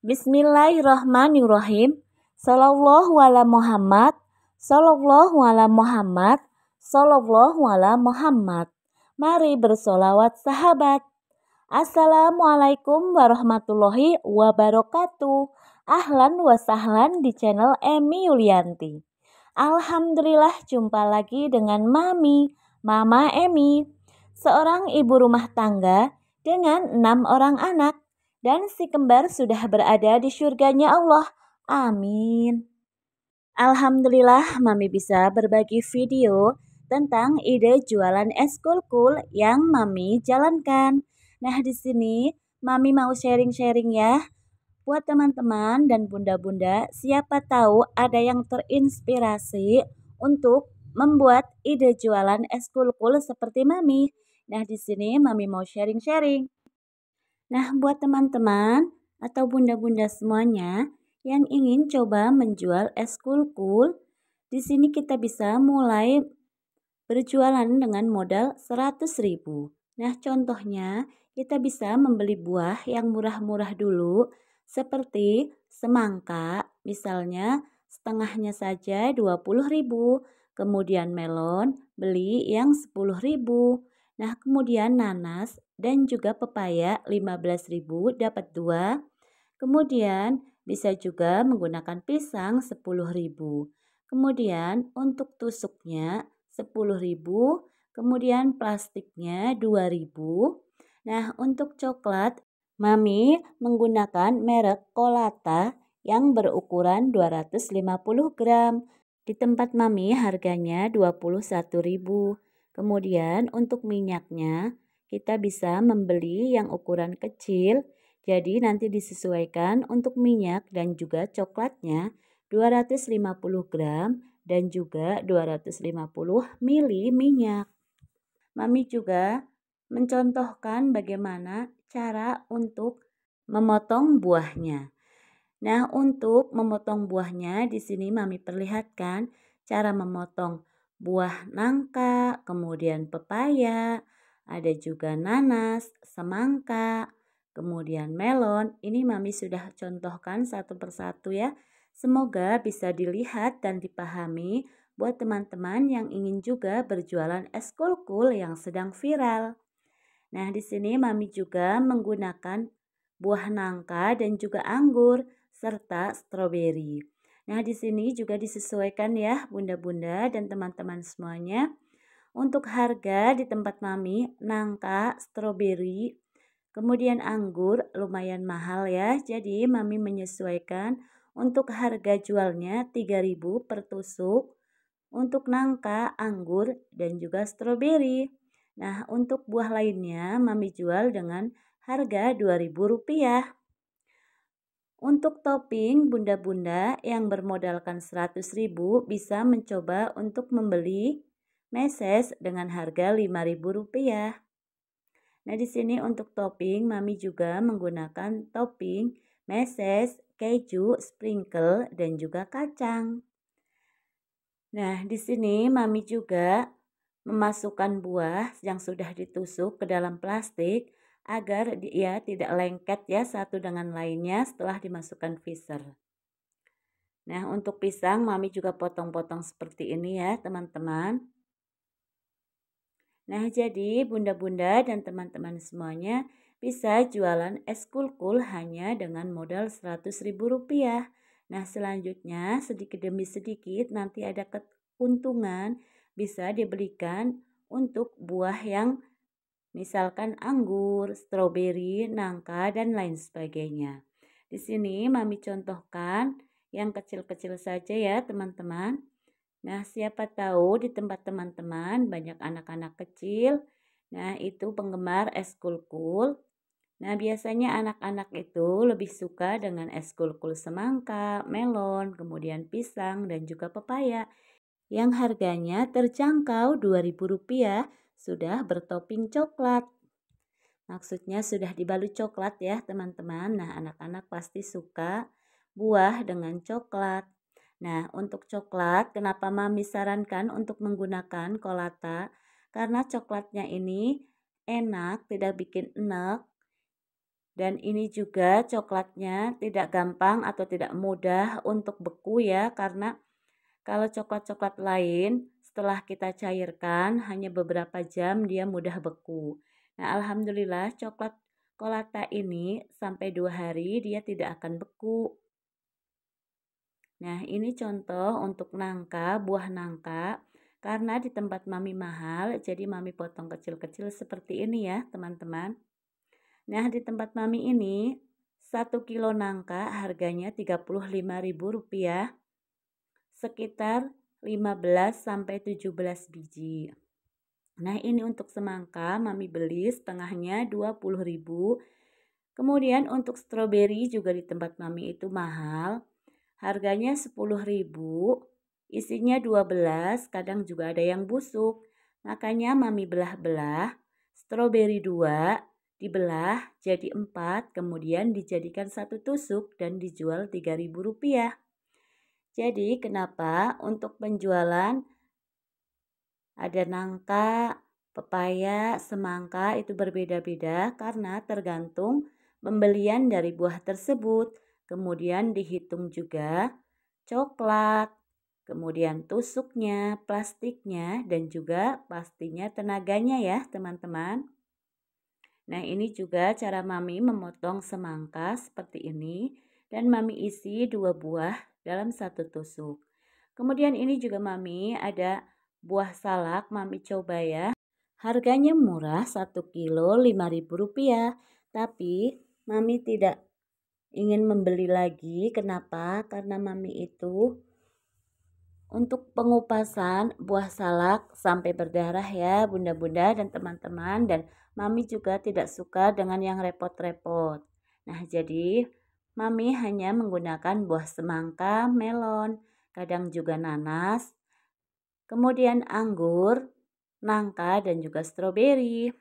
Bismillahirrahmanirrahim. Sallallahu ala Muhammad. Sallallahu ala Muhammad. Sallallahu ala Muhammad. Mari bersolawat sahabat. Assalamualaikum warahmatullahi wabarakatuh. Ahlan wa sahlan di channel Emi Yulianti. Alhamdulillah jumpa lagi dengan Mami, Mama Emi, seorang ibu rumah tangga dengan enam orang anak dan si kembar sudah berada di surganya Allah. Amin. Alhamdulillah Mami bisa berbagi video tentang ide jualan es kulkul yang Mami jalankan. Nah, di sini Mami mau sharing-sharing ya Buat teman-teman dan bunda-bunda, siapa tahu ada yang terinspirasi untuk membuat ide jualan es kul-kul seperti Mami. Nah, di sini Mami mau sharing-sharing. Nah, buat teman-teman atau bunda-bunda semuanya yang ingin coba menjual es kul-kul, di sini kita bisa mulai berjualan dengan modal 100.000. Nah, contohnya kita bisa membeli buah yang murah-murah dulu seperti semangka, misalnya setengahnya saja 20.000, kemudian melon beli yang 10.000. Nah, kemudian nanas dan juga pepaya 15.000 dapat dua Kemudian bisa juga menggunakan pisang 10.000. Kemudian untuk tusuknya 10.000, kemudian plastiknya 2.000. Nah, untuk coklat Mami menggunakan merek Kolata yang berukuran 250 gram. Di tempat Mami harganya 21.000. Kemudian untuk minyaknya kita bisa membeli yang ukuran kecil. Jadi nanti disesuaikan untuk minyak dan juga coklatnya 250 gram dan juga 250 mili minyak. Mami juga mencontohkan bagaimana cara untuk memotong buahnya. Nah, untuk memotong buahnya di sini Mami perlihatkan cara memotong buah nangka, kemudian pepaya, ada juga nanas, semangka, kemudian melon. Ini Mami sudah contohkan satu persatu ya. Semoga bisa dilihat dan dipahami buat teman-teman yang ingin juga berjualan es kulkul yang sedang viral. Nah, di sini mami juga menggunakan buah nangka dan juga anggur serta stroberi. Nah, di sini juga disesuaikan ya bunda-bunda dan teman-teman semuanya. Untuk harga di tempat mami, nangka, stroberi, kemudian anggur lumayan mahal ya. Jadi mami menyesuaikan untuk harga jualnya 3000 per tusuk untuk nangka, anggur, dan juga stroberi. Nah, untuk buah lainnya Mami jual dengan harga Rp2.000. Untuk topping, bunda-bunda yang bermodalkan 100.000 bisa mencoba untuk membeli meses dengan harga Rp5.000. Nah, di sini untuk topping, Mami juga menggunakan topping meses, keju, sprinkle, dan juga kacang. Nah, di sini Mami juga Memasukkan buah yang sudah ditusuk ke dalam plastik agar dia ya, tidak lengket ya satu dengan lainnya setelah dimasukkan freezer. Nah, untuk pisang mami juga potong-potong seperti ini ya, teman-teman. Nah, jadi bunda-bunda dan teman-teman semuanya bisa jualan es kulkul hanya dengan modal Rp100.000. Nah, selanjutnya sedikit demi sedikit nanti ada keuntungan bisa dibelikan untuk buah yang misalkan anggur, stroberi, nangka, dan lain sebagainya. Di sini Mami contohkan yang kecil-kecil saja ya teman-teman. Nah siapa tahu di tempat teman-teman banyak anak-anak kecil. Nah itu penggemar es kulkul. Nah biasanya anak-anak itu lebih suka dengan es kulkul semangka, melon, kemudian pisang, dan juga pepaya yang harganya terjangkau Rp2.000 sudah bertopping coklat. Maksudnya sudah dibalut coklat ya teman-teman. Nah anak-anak pasti suka buah dengan coklat. Nah untuk coklat kenapa mami sarankan untuk menggunakan kolata? Karena coklatnya ini enak, tidak bikin enak. Dan ini juga coklatnya tidak gampang atau tidak mudah untuk beku ya karena kalau coklat-coklat lain, setelah kita cairkan hanya beberapa jam dia mudah beku. Nah, alhamdulillah coklat kolata ini sampai dua hari dia tidak akan beku. Nah, ini contoh untuk nangka, buah nangka. Karena di tempat mami mahal, jadi mami potong kecil-kecil seperti ini ya, teman-teman. Nah, di tempat mami ini, 1 kilo nangka harganya Rp35.000 sekitar 15-17 biji. Nah ini untuk semangka mami beli setengahnya 20.000. Kemudian untuk stroberi juga di tempat mami itu mahal. Harganya 10.000. isinya 12, kadang juga ada yang busuk. Makanya mami belah-belah, stroberi 2, dibelah jadi 4, kemudian dijadikan satu tusuk dan dijual Rp3.000. Jadi kenapa untuk penjualan ada nangka, pepaya, semangka itu berbeda-beda karena tergantung pembelian dari buah tersebut. Kemudian dihitung juga coklat, kemudian tusuknya, plastiknya, dan juga pastinya tenaganya ya teman-teman. Nah ini juga cara mami memotong semangka seperti ini dan mami isi dua buah dalam satu tusuk. Kemudian ini juga mami ada buah salak mami coba ya. Harganya murah 1 kilo rp rupiah. tapi mami tidak ingin membeli lagi. Kenapa? Karena mami itu untuk pengupasan buah salak sampai berdarah ya bunda-bunda dan teman-teman dan mami juga tidak suka dengan yang repot-repot. Nah jadi Mami hanya menggunakan buah semangka, melon, kadang juga nanas, kemudian anggur, nangka, dan juga stroberi.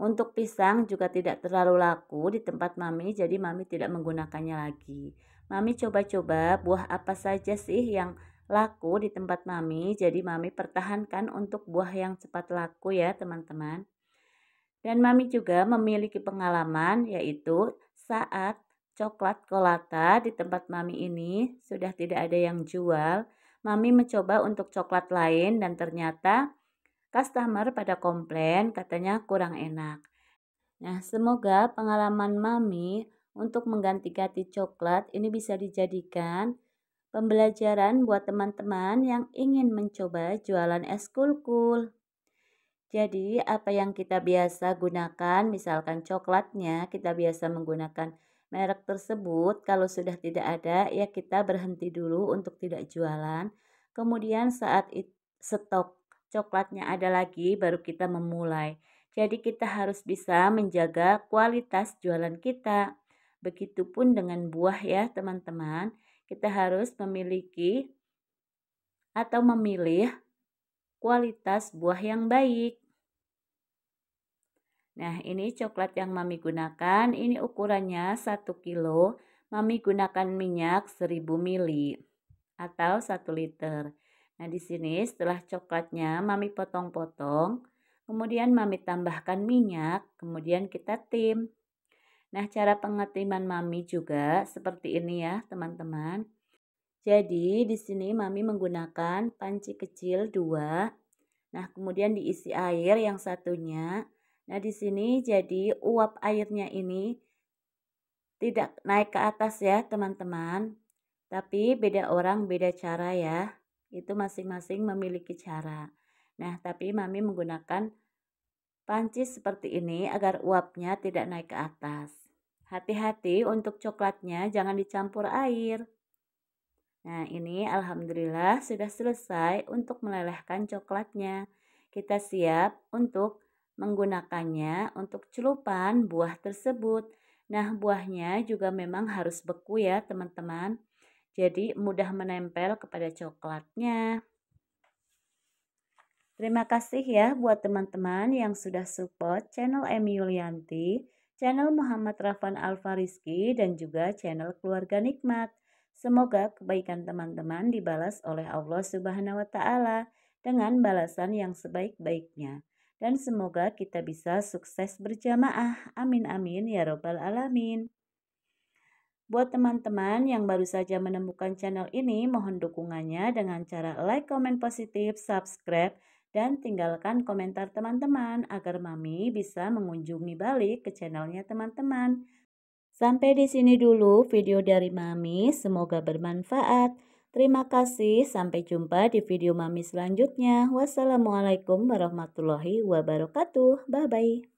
Untuk pisang juga tidak terlalu laku di tempat mami, jadi mami tidak menggunakannya lagi. Mami coba-coba buah apa saja sih yang laku di tempat mami, jadi mami pertahankan untuk buah yang cepat laku ya teman-teman. Dan mami juga memiliki pengalaman yaitu saat coklat kolata di tempat mami ini sudah tidak ada yang jual, mami mencoba untuk coklat lain dan ternyata customer pada komplain katanya kurang enak. Nah, semoga pengalaman mami untuk mengganti-ganti coklat ini bisa dijadikan pembelajaran buat teman-teman yang ingin mencoba jualan es kulkul. Jadi apa yang kita biasa gunakan, misalkan coklatnya, kita biasa menggunakan merek tersebut. Kalau sudah tidak ada, ya kita berhenti dulu untuk tidak jualan. Kemudian saat stok coklatnya ada lagi, baru kita memulai. Jadi kita harus bisa menjaga kualitas jualan kita. Begitupun dengan buah ya teman-teman. Kita harus memiliki atau memilih kualitas buah yang baik Nah, ini coklat yang Mami gunakan, ini ukurannya 1 kilo. Mami gunakan minyak 1000 ml atau 1 liter. Nah, di sini setelah coklatnya Mami potong-potong, kemudian Mami tambahkan minyak, kemudian kita tim. Nah, cara pengetiman Mami juga seperti ini ya, teman-teman. Jadi, di sini Mami menggunakan panci kecil 2. Nah, kemudian diisi air yang satunya Nah, di sini jadi uap airnya ini tidak naik ke atas ya, teman-teman. Tapi beda orang, beda cara ya. Itu masing-masing memiliki cara. Nah, tapi Mami menggunakan panci seperti ini agar uapnya tidak naik ke atas. Hati-hati untuk coklatnya jangan dicampur air. Nah, ini alhamdulillah sudah selesai untuk melelehkan coklatnya. Kita siap untuk menggunakannya untuk celupan buah tersebut. Nah, buahnya juga memang harus beku ya, teman-teman. Jadi mudah menempel kepada coklatnya. Terima kasih ya buat teman-teman yang sudah support channel Emi Yulianti, channel Muhammad Rafan Alfarizki, dan juga channel Keluarga Nikmat. Semoga kebaikan teman-teman dibalas oleh Allah Subhanahu wa Ta'ala dengan balasan yang sebaik-baiknya dan semoga kita bisa sukses berjamaah. Amin amin ya robbal alamin. Buat teman-teman yang baru saja menemukan channel ini, mohon dukungannya dengan cara like, komen positif, subscribe, dan tinggalkan komentar teman-teman agar Mami bisa mengunjungi balik ke channelnya teman-teman. Sampai di sini dulu video dari Mami, semoga bermanfaat. Terima kasih, sampai jumpa di video Mami selanjutnya. Wassalamualaikum warahmatullahi wabarakatuh. Bye-bye.